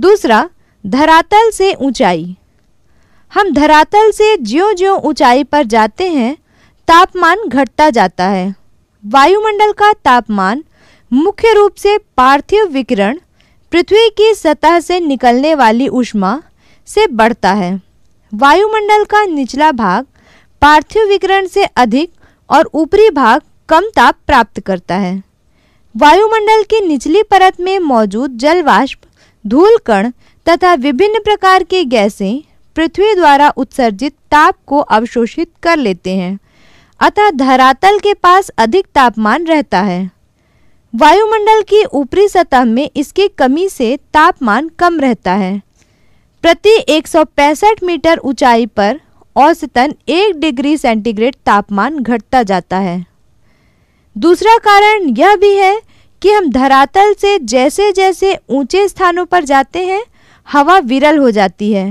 दूसरा धरातल से ऊंचाई हम धरातल से ज्यो ज्यो ऊंचाई पर जाते हैं तापमान घटता जाता है वायुमंडल का तापमान मुख्य रूप से पार्थिव विकिरण पृथ्वी की सतह से निकलने वाली ऊष्मा से बढ़ता है वायुमंडल का निचला भाग पार्थिव विकिरण से अधिक और ऊपरी भाग कम ताप प्राप्त करता है वायुमंडल की निचली परत में मौजूद जलवाष्प धूल कण तथा विभिन्न प्रकार के गैसें पृथ्वी द्वारा उत्सर्जित ताप को अवशोषित कर लेते हैं अतः धरातल के पास अधिक तापमान रहता है वायुमंडल की ऊपरी सतह में इसकी कमी से तापमान कम रहता है प्रति 165 मीटर ऊंचाई पर औसतन एक डिग्री सेंटीग्रेड तापमान घटता जाता है दूसरा कारण यह भी है कि हम धरातल से जैसे जैसे ऊंचे स्थानों पर जाते हैं हवा विरल हो जाती है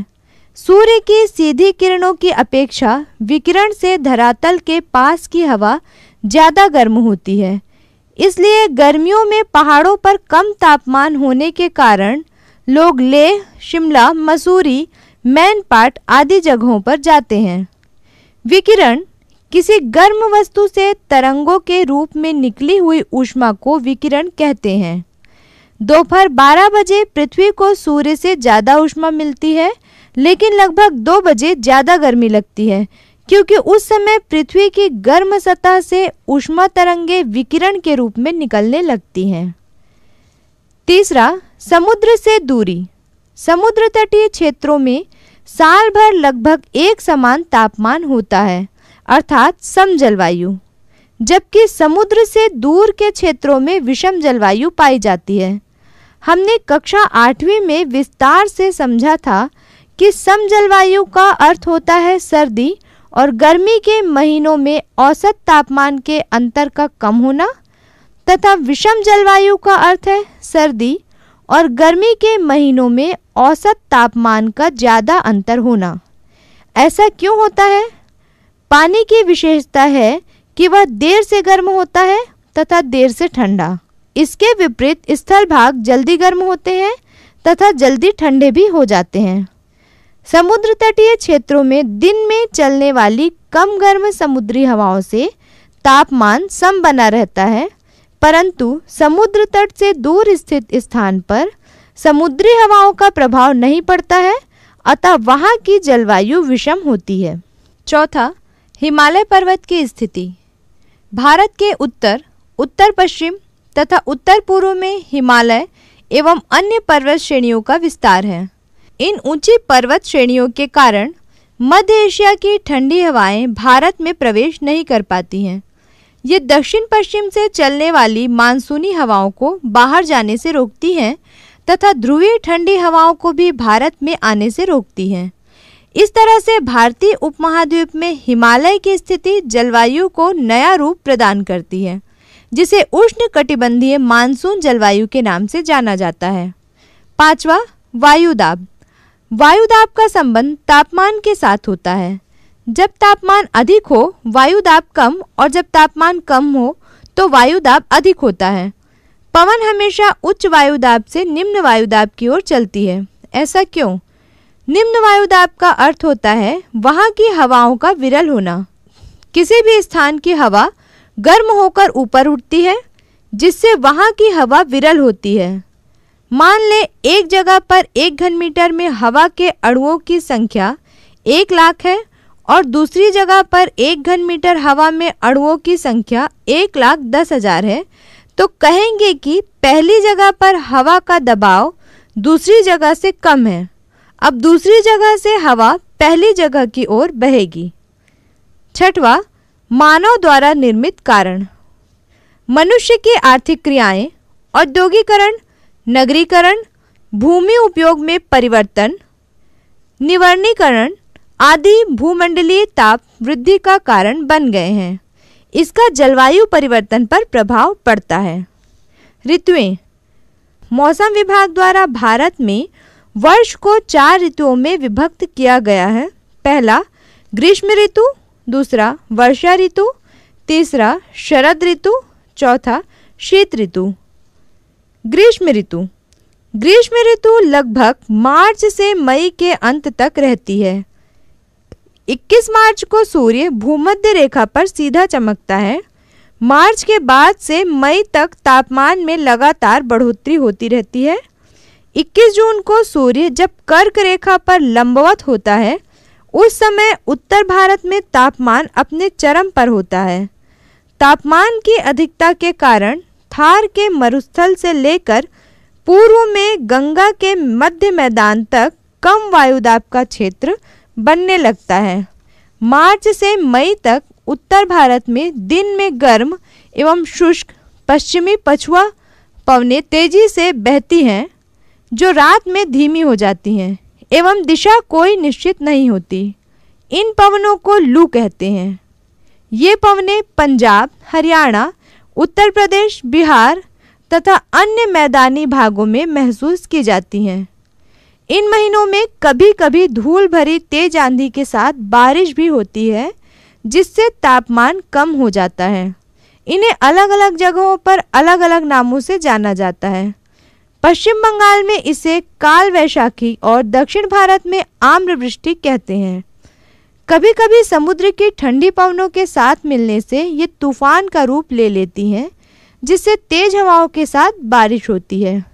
सूर्य की सीधी किरणों की अपेक्षा विकिरण से धरातल के पास की हवा ज़्यादा गर्म होती है इसलिए गर्मियों में पहाड़ों पर कम तापमान होने के कारण लोग लेह शिमला मसूरी मैनपाट आदि जगहों पर जाते हैं विकिरण किसी गर्म वस्तु से तरंगों के रूप में निकली हुई ऊष्मा को विकिरण कहते हैं दोपहर 12 बजे पृथ्वी को सूर्य से ज़्यादा ऊष्मा मिलती है लेकिन लगभग दो बजे ज़्यादा गर्मी लगती है क्योंकि उस समय पृथ्वी की गर्म सतह से ऊष्मा तरंगे विकिरण के रूप में निकलने लगती हैं तीसरा समुद्र से दूरी समुद्र तटीय क्षेत्रों में साल भर लगभग एक समान तापमान होता है अर्थात सम जलवायु जबकि समुद्र से दूर के क्षेत्रों में विषम जलवायु पाई जाती है हमने कक्षा आठवीं में विस्तार से समझा था कि सम जलवायु का अर्थ होता है सर्दी और गर्मी के महीनों में औसत तापमान के अंतर का कम होना तथा विषम जलवायु का अर्थ है सर्दी और गर्मी के महीनों में औसत तापमान का ज़्यादा अंतर होना ऐसा क्यों होता है पानी की विशेषता है कि वह देर से गर्म होता है तथा देर से ठंडा इसके विपरीत स्थल भाग जल्दी गर्म होते हैं तथा जल्दी ठंडे भी हो जाते हैं समुद्र तटीय क्षेत्रों में दिन में चलने वाली कम गर्म समुद्री हवाओं से तापमान सम बना रहता है परंतु समुद्र तट से दूर स्थित स्थान पर समुद्री हवाओं का प्रभाव नहीं पड़ता है अतः वहाँ की जलवायु विषम होती है चौथा हिमालय पर्वत की स्थिति भारत के उत्तर उत्तर पश्चिम तथा उत्तर पूर्व में हिमालय एवं अन्य पर्वत श्रेणियों का विस्तार है इन ऊंची पर्वत श्रेणियों के कारण मध्य एशिया की ठंडी हवाएं भारत में प्रवेश नहीं कर पाती हैं ये दक्षिण पश्चिम से चलने वाली मानसूनी हवाओं को बाहर जाने से रोकती हैं तथा ध्रुवीय ठंडी हवाओं को भी भारत में आने से रोकती हैं इस तरह से भारतीय उपमहाद्वीप में हिमालय की स्थिति जलवायु को नया रूप प्रदान करती है जिसे उष्ण कटिबंधीय मानसून जलवायु के नाम से जाना जाता है पांचवा वायुदाब वायुदाब का संबंध तापमान के साथ होता है जब तापमान अधिक हो वायुदाब कम और जब तापमान कम हो तो वायुदाब अधिक होता है पवन हमेशा उच्च वायुदाब से निम्न वायुदाब की ओर चलती है ऐसा क्यों निम्न वायुदाब का अर्थ होता है वहाँ की हवाओं का विरल होना किसी भी स्थान की हवा गर्म होकर ऊपर उठती है जिससे वहाँ की हवा विरल होती है मान लें एक जगह पर एक घन मीटर में हवा के अणुओं की संख्या एक लाख है और दूसरी जगह पर एक घन मीटर हवा में अणुओं की संख्या एक लाख दस हजार है तो कहेंगे कि पहली जगह पर हवा का दबाव दूसरी जगह से कम है अब दूसरी जगह से हवा पहली जगह की ओर बहेगी छठवा मानव द्वारा निर्मित कारण मनुष्य की आर्थिक क्रियाएं औद्योगिकरण नगरीकरण भूमि उपयोग में परिवर्तन निवरणीकरण आदि भूमंडलीय ताप वृद्धि का कारण बन गए हैं इसका जलवायु परिवर्तन पर प्रभाव पड़ता है ऋतुएं मौसम विभाग द्वारा भारत में वर्ष को चार ऋतुओं में विभक्त किया गया है पहला ग्रीष्म ऋतु दूसरा वर्षा ऋतु तीसरा शरद ऋतु चौथा शीत ऋतु ग्रीष्म ऋतु ग्रीष्म ऋतु लगभग मार्च से मई के अंत तक रहती है 21 मार्च को सूर्य भूमध्य रेखा पर सीधा चमकता है मार्च के बाद से मई तक तापमान में लगातार बढ़ोतरी होती रहती है 21 जून को सूर्य जब कर्क रेखा पर लंबवत होता है उस समय उत्तर भारत में तापमान अपने चरम पर होता है तापमान की अधिकता के कारण थार के मरुस्थल से लेकर पूर्व में गंगा के मध्य मैदान तक कम वायुदाब का क्षेत्र बनने लगता है मार्च से मई तक उत्तर भारत में दिन में गर्म एवं शुष्क पश्चिमी पछुआ पवने तेजी से बहती हैं जो रात में धीमी हो जाती हैं एवं दिशा कोई निश्चित नहीं होती इन पवनों को लू कहते हैं ये पवनें पंजाब हरियाणा उत्तर प्रदेश बिहार तथा अन्य मैदानी भागों में महसूस की जाती हैं इन महीनों में कभी कभी धूल भरी तेज आंधी के साथ बारिश भी होती है जिससे तापमान कम हो जाता है इन्हें अलग अलग जगहों पर अलग अलग नामों से जाना जाता है पश्चिम बंगाल में इसे काल वैशाखी और दक्षिण भारत में आम्र वृष्टि कहते हैं कभी कभी समुद्र की ठंडी पवनों के साथ मिलने से ये तूफान का रूप ले लेती हैं जिससे तेज हवाओं के साथ बारिश होती है